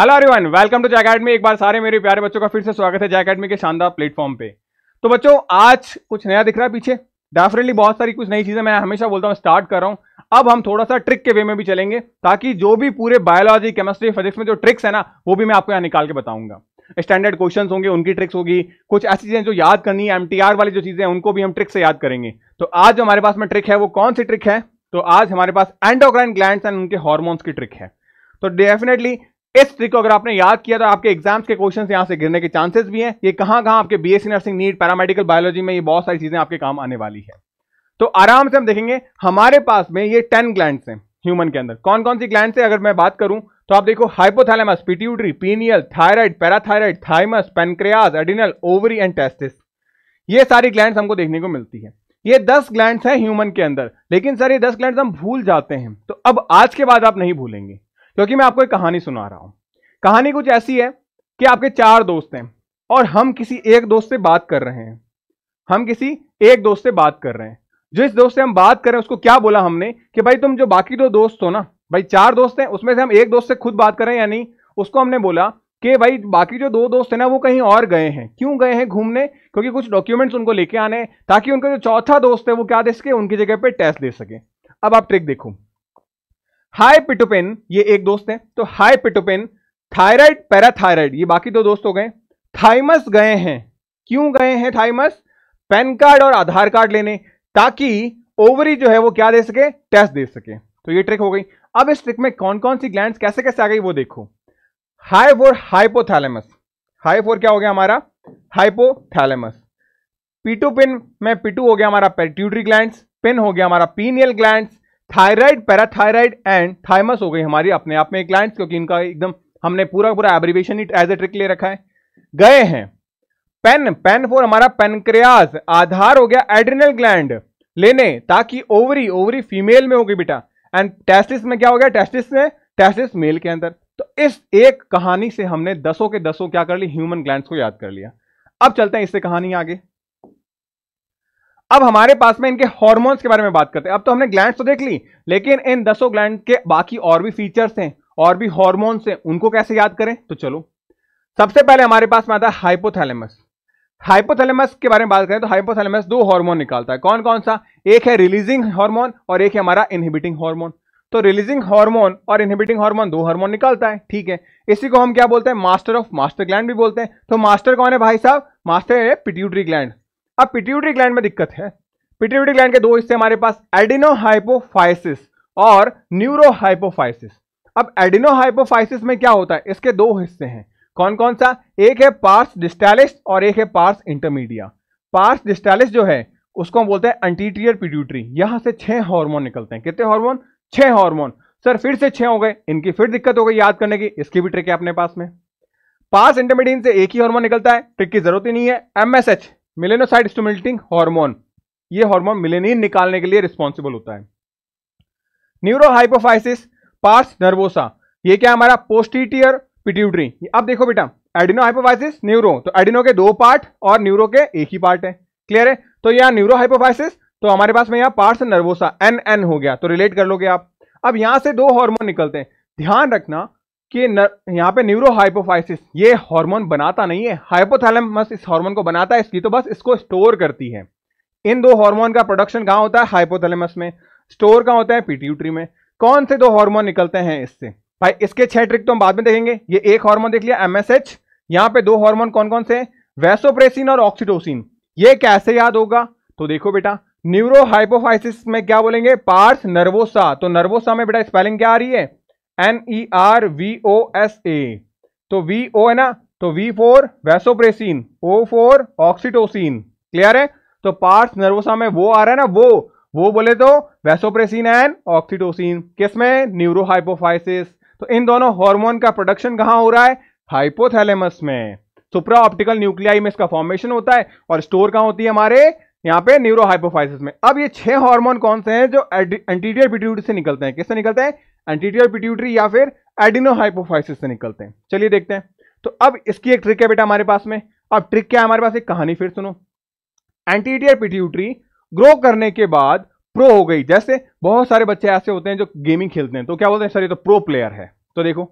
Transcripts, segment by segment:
hello everyone welcome to Jai academy एक बार सारे मेरे प्यारे बच्चों का फिर से स्वागत है जय अकेडमी के शानदार प्लेटफॉर्म पे तो बच्चों आज कुछ नया दिख रहा है पीछे डेफिनेटली बहुत सारी कुछ नई चीज़ें मैं हमेशा बोलता हूँ स्टार्ट कर रहा हूँ अब हम थोड़ा सा ट्रिक के वे में भी चलेंगे ताकि जो भी पूरे बायोलॉजी केमिस्ट्री फिजिक्स में जो ट्रिक्स है ना वो भी मैं आपको यहाँ निकाल के बताऊंगा स्टैंडर्ड क्वेश्चन होंगे उनकी ट्रिक्स होगी कुछ ऐसी चीज़ें जो याद करनी है आर वाली जो चीज़ें हैं उनको भी हम ट्रिक से याद करेंगे तो आज जो हमारे पास में ट्रिक है वो कौन सी ट्रिक है तो आज हमारे पास एंडोक्राइन ग्लैंड एंड उनके हॉर्मोन्स की ट्रिक है तो डेफिनेटली इस ट्रिक को अगर आपने याद किया तो आपके एग्जाम्स के क्वेश्चन यहाँ से गिरने के चांसेस भी हैं ये कहाँ कहाँ आपके BSc nursing NEET paramedical biology में ये बहुत सारी चीजें आपके काम आने वाली है तो आराम से हम देखेंगे हमारे पास में ये टेन ग्लैंड हैं ह्यूमन के अंदर कौन कौन सी ग्लैंड है अगर मैं बात करूं तो आप देखो hypothalamus pituitary pineal thyroid parathyroid thymus pancreas adrenal ovary and testis ये सारी ग्लैंड हमको देखने को मिलती है ये दस ग्लैंड हैं ह्यूमन के अंदर लेकिन सर ये दस ग्लैंड हम भूल जाते हैं तो अब आज के बाद आप नहीं भूलेंगे क्योंकि मैं आपको एक कहानी सुना रहा हूं कहानी कुछ ऐसी है कि आपके चार दोस्त हैं और हम किसी एक दोस्त से बात कर रहे हैं हम किसी एक दोस्त से बात कर रहे हैं जिस दोस्त से हम बात कर रहे हैं उसको क्या बोला हमने कि भाई तुम जो बाकी दो दोस्त हो ना भाई चार दोस्त हैं उसमें से हम एक दोस्त से खुद बात कर रहे हैं या नहीं उसको हमने बोला कि भाई बाकी जो दो दोस्त हैं ना वो कहीं और गए हैं क्यों गए हैं घूमने क्योंकि कुछ डॉक्यूमेंट्स उनको लेके आने ताकि उनका जो चौथा दोस्त है वो क्या दे सके उनकी जगह पे टेस्ट दे सके अब आप ट्रिक देखो हाई पिटोपेन ये एक दोस्त है तो हाई पिटोपेन थायराइड पैराथायराइड ये बाकी दो दोस्त हो गए थाइमस गए हैं क्यों गए हैं थाइमस पैन कार्ड और आधार कार्ड लेने ताकि ओवरी जो है वो क्या दे सके टेस्ट दे सके तो ये ट्रिक हो गई अब इस ट्रिक में कौन कौन सी ग्लैंड कैसे कैसे आ गई वो देखो hi for hypothalamus hi for क्या हो गया हमारा हाइपोथैलेमस पीटू पिन में पिटू हो गया हमारा पेट्यूटरी ग्लैंड पिन हो गया हमारा pineal gland thyroid parathyroid and thymus हो गई हमारी अपने आप में क्लाइंट्स क्योंकि इनका एकदम हमने पूरा पूरा एब्रिवेशन ही एज ए ट्रिक ले रखा है गए हैं पेन पेन फोर हमारा पेनक्रियाज आधार हो गया एड्रिनल ग्लैंड लेने ताकि ओवरी ओवरी फीमेल में होगी बेटा एंड टेस्टिस में क्या हो गया टेस्टिस में टेस्टिस मेल के अंदर तो इस एक कहानी से हमने दसों के दसों क्या कर ली ह्यूमन ग्लैंड को याद कर लिया अब चलते हैं इससे कहानी आगे अब हमारे पास में इनके हॉर्मोन्स के बारे में बात करते हैं अब तो हमने ग्लैंड तो देख ली लेकिन इन दसों ग्लैंड के बाकी और भी फीचर्स हैं और भी हॉर्मोन्स हैं उनको कैसे याद करें तो चलो सबसे पहले हमारे पास में आता है हाइपोथैलेमस हाइपोथैलेमस के बारे में बात करें तो हाइपोथैलेमस दो हार्मोन निकालता है कौन कौन सा एक है रिलीजिंग हार्मोन और एक है हमारा इनहिबिटिंग हार्मोन तो रिलीजिंग हार्मोन और इनहिबिटिंग हार्मोन दो हार्मोन निकालता है ठीक है इसी को हम क्या बोलते हैं मास्टर ऑफ मास्टर ग्लैंड भी बोलते हैं तो मास्टर कौन है भाई साहब मास्टर है पिट्यूटरी ग्लैंड अब पिट्यूटरी ग्लैंड में दिक्कत है पिट्यूटरी ग्लैंड के दो हिस्से हमारे पास एडिनोहाइपोफाइसिस और न्यूरोहाइपोफाइसिस अब एडिनोहाइपोफाइसिस में क्या होता है इसके दो हिस्से हैं कौन कौन सा एक है पार्स डिस्टैलिस और एक है पार्स इंटरमीडिया पार्स डिस्टैलिस जो है उसको हम बोलते हैं अंटीरियर पिट्यूटरी यहां से छह हार्मोन निकलते हैं कितने हार्मोन छह हार्मोन सर फिर से छह हो गए इनकी फिर दिक्कत हो गई याद करने की इसकी भी ट्रिक है अपने पास में पास इंटरमीडियन से एक ही हार्मोन निकलता है ट्रिक की जरूरत ही नहीं है एमएसएच मिलेनोसाइड स्टिमुलेटिंग हार्मोन ये हार्मोन मिलेनिन निकालने के लिए रिस्पॉन्सिबल होता है न्यूरोहाइपोफाइसिस पार्स नर्वोसा ये क्या हमारा पोस्टीटियर पिट्यूटरी अब देखो बेटा एडिनो हाइपोफाइसिस न्यूरो तो एडिनो के दो पार्ट और न्यूरो के एक ही पार्ट है क्लियर है तो यहाँ न्यूरो हाइपोफाइसिस तो हमारे पास में यहाँ पार्स नर्वोसा एन एन हो गया तो रिलेट कर लोगे आप अब यहां से दो हार्मोन निकलते हैं ध्यान रखना कि यहाँ पे न्यूरो हाइपोफाइसिस ये हार्मोन बनाता नहीं है हाइपोथैलेमस इस हार्मोन को बनाता है इसकी तो बस इसको स्टोर करती है इन दो हार्मोन का प्रोडक्शन कहाँ होता है हाइपोथैलेमस में स्टोर कहाँ होता है पीटीयूट्री में कौन से दो हार्मोन निकलते हैं इससे भाई इसके छह ट्रिक तो हम बाद में देखेंगे ये एक हार्मोन देख लिया एमएसएच यहाँ पे दो हार्मोन कौन कौन से वैसोप्रेसिन और ऑक्सीटोसिन ये कैसे याद होगा तो देखो बेटा न्यूरो हाइपोफाइसिस में क्या बोलेंगे पार्स नर्वोसा तो नर्वोसा में बेटा स्पेलिंग क्या आ रही है N E R V O S A तो वी ओ है ना तो V for vasopressin O for oxytocin clear है तो पार्ट नर्वोसा में वो आ रहा है ना वो वो बोले तो वैसोप्रेसिन एंड ऑक्सीटोसिन किसमें न्यूरोहाइपोफाइसिस तो इन दोनों हार्मोन का प्रोडक्शन कहां हो रहा है हाइपोथैलेमस में सुप्रा ऑप्टिकल न्यूक्लियाई में इसका फॉर्मेशन होता है और स्टोर कहां होती है हमारे यहां पे न्यूरोहाइपोफाइसिस में अब ये छह हार्मोन कौन से हैं जो एंटीरियर पिट्यूटरी से निकलते हैं किससे निकलते हैं एंटीटियर पिट्यूटरी या फिर एडिनो हाइपोफाइसिस से निकलते हैं चलिए देखते हैं तो अब इसकी एक ट्रिक है बेटा हमारे पास में अब ट्रिक क्या है हमारे पास एक कहानी फिर सुनो एंटीटियर पिट्यूटरी ग्रो करने के बाद प्रो हो गई जैसे बहुत सारे बच्चे ऐसे होते हैं जो गेमिंग खेलते हैं तो क्या बोलते हैं सर ये तो प्रो प्लेयर है तो देखो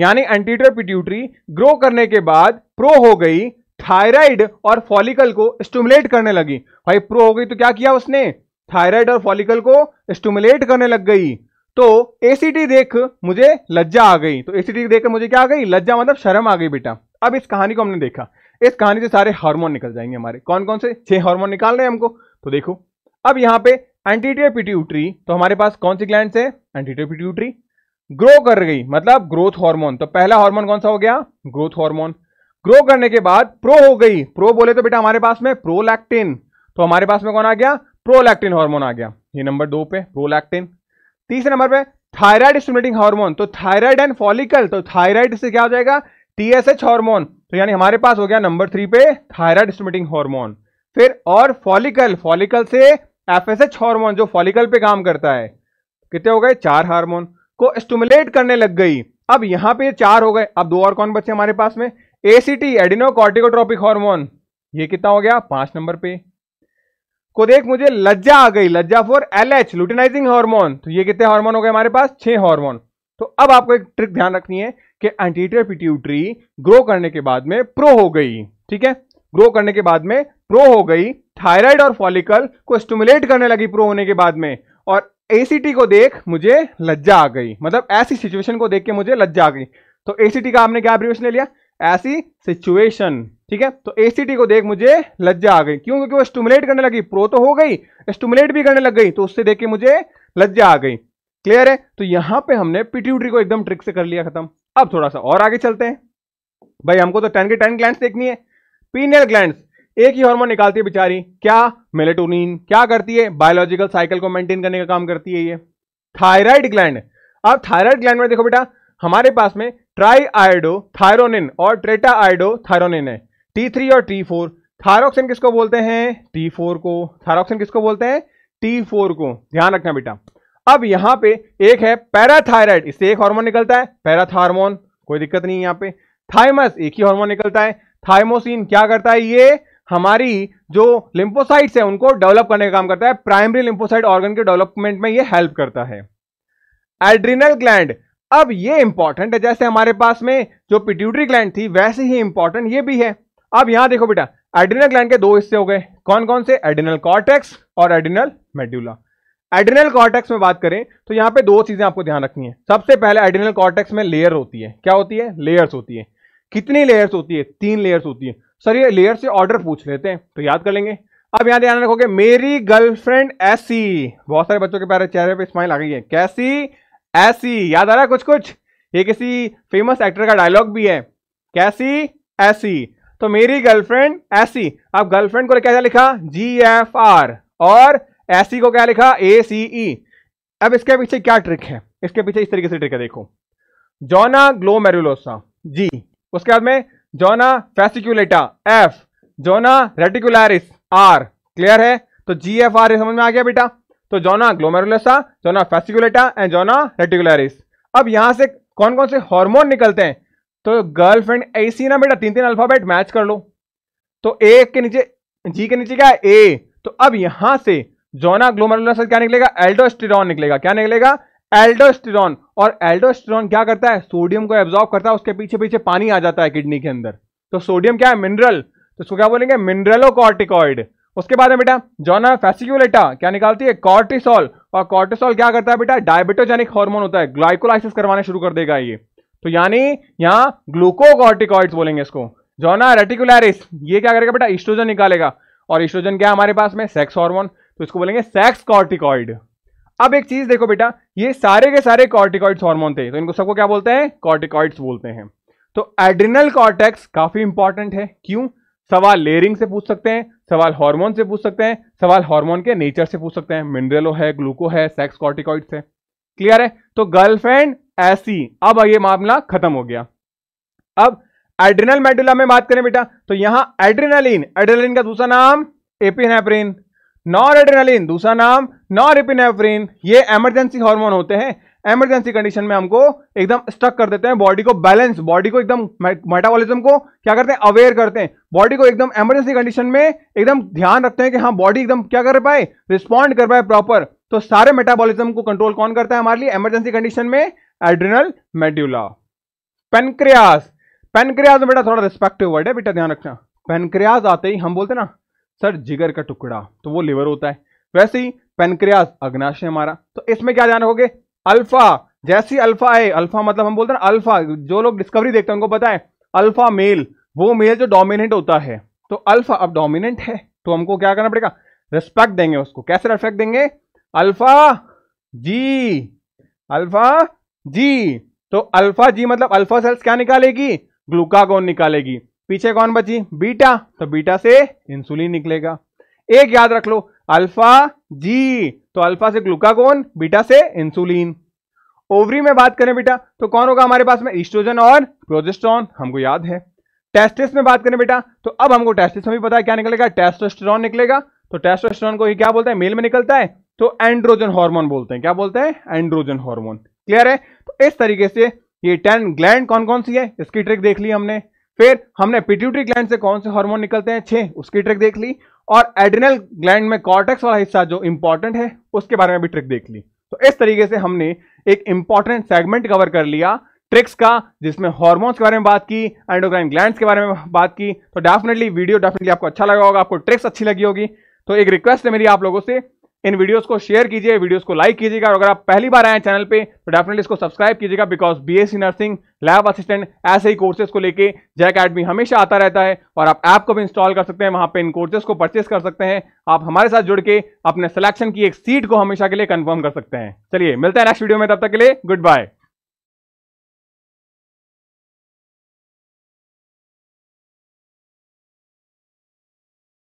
यानी एंटीटियर पिट्यूटरी ग्रो करने के बाद प्रो हो गई थायराइड और फॉलिकल को स्टूमुलेट करने लगी भाई प्रो हो गई तो क्या किया उसने थायराइड और फॉलिकल को स्टूमुलेट करने लग गई तो एसीटी देख मुझे लज्जा आ गई तो एसीटी देख मुझे क्या आ गई लज्जा मतलब शर्म आ गई बेटा अब इस कहानी को हमने देखा इस कहानी से सारे हार्मोन निकल जाएंगे हमारे कौन कौन से छह हार्मोन निकाल रहे हैं हमको तो देखो अब यहां पे एंटीरियर पिट्यूटरी तो हमारे पास कौन सी ग्लैंड है एंटीरियर पिट्यूटरी ग्रो कर गई मतलब ग्रोथ हार्मोन तो पहला हार्मोन कौन सा हो गया ग्रोथ हार्मोन ग्रो करने के बाद प्रो हो गई प्रो बोले तो बेटा हमारे पास में प्रोलैक्टिन तो हमारे पास में कौन आ गया प्रोलैक्टिन हार्मोन आ गया ये नंबर दो पे प्रोलैक्टिन तीसरे नंबर पे थायराइड स्टिमुलेटिंग हार्मोन तो थायराइड एंड फॉलिकल तो थायराइड से क्या हो जाएगा टीएसएच हार्मोन तो यानी हमारे पास हो गया नंबर थ्री पे थायराइड स्टिमुलेटिंग हार्मोन फिर और फॉलिकल फॉलिकल से एफएसएच हार्मोन जो फॉलिकल पे काम करता है कितने हो गए चार हार्मोन को स्टिमुलेट करने लग गई अब यहां पर चार हो गए अब दो और कौन बचे हमारे पास में एसीटी एडिनो कॉर्टिकोट्रोपिक हार्मोन ये कितना हो गया पांच नंबर पे को देख मुझे लज्जा आ गई लज्जा for L H luteinizing hormone तो ये कितने हार्मोन हो गए हमारे पास छह हार्मोन तो अब आपको एक ट्रिक ध्यान रखनी है कि एंटीटर पिट्यूटरी ग्रो करने के बाद में प्रो हो गई ठीक है ग्रो करने के बाद में प्रो हो गई थायराइड और फॉलिकल को स्टिमुलेट करने लगी प्रो होने के बाद में और एसीटी को देख मुझे लज्जा आ गई मतलब ऐसी सिचुएशन को देख के मुझे लज्जा आ गई तो एसीटी का आपने क्या ले लिया ऐसी सिचुएशन ठीक है तो एसीटी को देख मुझे लज्जा आ गई क्यों क्योंकि वो स्टूमुलेट करने लगी प्रो तो हो गई स्टूमुलेट भी करने लग गई तो उससे देख के मुझे लज्जा आ गई क्लियर है तो यहां पे हमने पिट्यूटरी को एकदम ट्रिक से कर लिया खत्म अब थोड़ा सा और आगे चलते हैं भाई हमको तो टेन के टेन ग्लैंड देखनी है पीनियल ग्लैंड एक ही हार्मोन निकालती है बेचारी क्या मेलेटोनिन क्या करती है बायोलॉजिकल साइकिल को मेंटेन करने का काम करती है ये थायराइड ग्लैंड अब थायराइड ग्लैंड में देखो बेटा हमारे पास में ट्राई आयोडो थायरोनिन और ट्रेटा आयोडो थायरोनिन है टी थ्री और टी फोर थायरोक्सिन किसको बोलते हैं टी फोर को थायरोक्सिन किसको बोलते हैं टी फोर को ध्यान रखना बेटा अब यहां पे एक है पैराथायराइड इससे एक हार्मोन निकलता है पैराथार्मोन कोई दिक्कत नहीं है यहां पे थाइमस एक ही हार्मोन निकलता है थाइमोसिन क्या करता है ये हमारी जो लिम्फोसाइट्स है उनको डेवलप करने का काम करता है प्राइमरी लिम्फोसाइट ऑर्गन के डेवलपमेंट में ये हेल्प करता है एड्रिनल ग्लैंड अब ये इंपॉर्टेंट है जैसे हमारे पास में जो पिट्यूटरी ग्लैंड थी वैसे ही इंपॉर्टेंट ये भी है अब यहां देखो बेटा एड्रिनल ग्लैंड के दो हिस्से हो गए कौन कौन से एड्रिनल कॉर्टेक्स और एड्रिनल मेड्यूला एड्रिनल कॉर्टेक्स में बात करें तो यहां पे दो चीजें आपको ध्यान रखनी है सबसे पहले एड्रिनल कॉर्टेक्स में लेयर होती है क्या होती है लेयर्स होती है कितनी लेयर्स होती है तीन लेयर्स होती है सर ये लेयर से ऑर्डर पूछ लेते हैं तो याद कर लेंगे अब यहां ध्यान रखोगे मेरी गर्लफ्रेंड ऐसी बहुत सारे बच्चों के प्यारे चेहरे पे स्माइल आ गई है कैसी ऐसी याद आ रहा है कुछ कुछ ये किसी फेमस एक्टर का डायलॉग भी है कैसी ऐसी तो मेरी गर्लफ्रेंड ऐसी अब गर्लफ्रेंड को क्या लिखा जी एफ आर और ऐसी को क्या लिखा ए सी ई अब इसके पीछे क्या ट्रिक है इसके पीछे इस तरीके से ट्रिक है देखो जोना मेरुलोसा जी उसके बाद में zona fasciculata F zona reticularis R clear है तो जी एफ आर समझ में आ गया बेटा तो zona glomerulosa zona fasciculata and zona reticularis अब यहां से कौन कौन से हार्मोन निकलते हैं तो गर्लफ्रेंड ऐसी ना बेटा तीन तीन अल्फाबेट मैच कर लो तो ए के नीचे जी के नीचे क्या है ए तो अब यहां से जोना ग्लोमरुलस क्या निकलेगा एल्डोस्टिरॉन निकलेगा क्या निकलेगा एल्डोस्टिरॉन और एल्डोस्टिरॉन क्या करता है सोडियम को एब्जॉर्ब करता है उसके पीछे पीछे पानी आ जाता है किडनी के अंदर तो सोडियम क्या है मिनरल तो उसको क्या बोलेंगे मिनरलोकॉर्टिकॉइड उसके बाद है बेटा जोना फैसिक्यूलेटा क्या निकालती है कॉर्टिसोल और कॉर्टिसोल क्या करता है बेटा डायबिटोजेनिक हार्मोन होता है ग्लाइकोलाइसिस करवाने शुरू कर देगा ये तो यानी यहां ग्लूकोकॉर्टिकॉइड बोलेंगे इसको जोना रेटिकुलरिस ये क्या करेगा बेटा इस्ट्रोजन निकालेगा और इस्ट्रोजन क्या हमारे पास में सेक्स हॉर्मोन तो इसको बोलेंगे सेक्स कॉर्टिकॉइड अब एक चीज देखो बेटा ये सारे के सारे कॉर्टिकॉइड्स हार्मोन थे तो इनको सबको क्या बोलते हैं कॉर्टिकॉइड्स बोलते हैं तो एड्रिनल कॉर्टेक्स काफी इंपॉर्टेंट है क्यों सवाल लेयरिंग से पूछ सकते हैं सवाल हार्मोन से पूछ सकते हैं सवाल हार्मोन के नेचर से पूछ सकते हैं मिनरलो है ग्लूको है सेक्स कॉर्टिकॉइड्स है क्लियर है तो गर्लफ्रेंड ऐसी अब ये मामला खत्म हो गया अब एड्रिनल मेडुला में बात करें बेटा तो यहां एड्रिनलिन एड्रिनलिन का दूसरा नाम एपिनेफ्रिन नॉर एड्रिनलिन दूसरा नाम नॉर एपिनेफ्रिन ये इमरजेंसी हार्मोन होते हैं इमरजेंसी कंडीशन में हमको एकदम स्टक कर देते हैं बॉडी को बैलेंस बॉडी को एकदम मेटाबॉलिज्म को क्या करते हैं अवेयर करते हैं बॉडी को एकदम इमरजेंसी कंडीशन में एकदम ध्यान रखते हैं कि हाँ बॉडी एकदम क्या कर पाए रिस्पॉन्ड कर पाए प्रॉपर तो सारे मेटाबॉलिज्म को कंट्रोल कौन करता है हमारे लिए इमरजेंसी कंडीशन में एड्रिनल मेड्यूला पेनक्रियास पेनक्रियाज बेटा थोड़ा रिस्पेक्टिव वर्ड है बेटा ध्यान रखना पेनक्रियाज आते ही हम बोलते ना सर जिगर का टुकड़ा तो वो लिवर होता है वैसे ही पेनक्रियास अग्नाशय हमारा तो इसमें क्या ध्यान रखोगे अल्फा जैसी अल्फा है अल्फा मतलब हम बोलते हैं अल्फा जो लोग डिस्कवरी देखते हैं उनको पता है अल्फा मेल वो मेल जो डोमिनेंट होता है तो अल्फा अब डोमिनेंट है तो हमको क्या करना पड़ेगा रिस्पेक्ट देंगे उसको कैसे रिस्पेक्ट देंगे अल्फा जी अल्फा जी तो अल्फा जी मतलब अल्फा सेल्स क्या निकालेगी ग्लूकागोन निकालेगी पीछे कौन बची बीटा तो बीटा से इंसुलिन निकलेगा एक याद रख लो अल्फा जी तो अल्फा से ग्लूकागोन बीटा से इंसुलिन ओवरी में बात करें बेटा तो कौन होगा हमारे पास में ईस्ट्रोजन और प्रोजेस्ट्रॉन हमको याद है टेस्टिस में बात करें बेटा तो अब हमको टेस्टिस में भी पता है क्या निकलेगा टेस्टोस्टेरॉन निकलेगा तो टेस्टोस्टेरॉन को ही क्या बोलते हैं मेल में निकलता है तो एंड्रोजन हार्मोन बोलते हैं क्या बोलते हैं एंड्रोजन हार्मोन क्लियर है तो इस तरीके से ये टेन ग्लैंड कौन कौन सी है इसकी ट्रिक देख ली हमने फिर हमने पिट्यूटरी ग्लैंड से कौन से हार्मोन निकलते हैं छः उसकी ट्रिक देख ली और एड्रिनल ग्लैंड में कॉर्टेक्स वाला हिस्सा जो इंपॉर्टेंट है उसके बारे में भी ट्रिक देख ली तो इस तरीके से हमने एक इंपॉर्टेंट सेगमेंट कवर कर लिया ट्रिक्स का जिसमें हॉर्मोन्स के बारे में बात की एंडोग्राइन ग्लैंड के बारे में बात की तो डेफिनेटली वीडियो डेफिनेटली आपको अच्छा लगा होगा आपको ट्रिक्स अच्छी लगी होगी तो एक रिक्वेस्ट है मेरी आप लोगों से इन वीडियोस को शेयर कीजिए वीडियोस को लाइक कीजिएगा और अगर आप पहली बार आए हैं चैनल पे तो डेफिनेटली इसको सब्सक्राइब कीजिएगा because BSc nursing lab assistant ऐसे ही कोर्सेज को लेके जय अकेडमी हमेशा आता रहता है और आप ऐप को भी इंस्टॉल कर सकते हैं वहां पे इन कोर्सेज को परचेस कर सकते हैं आप हमारे साथ जुड़ के अपने सिलेक्शन की एक सीट को हमेशा के लिए कन्फर्म कर सकते हैं चलिए मिलते हैं नेक्स्ट वीडियो में तब तक के लिए गुड बाय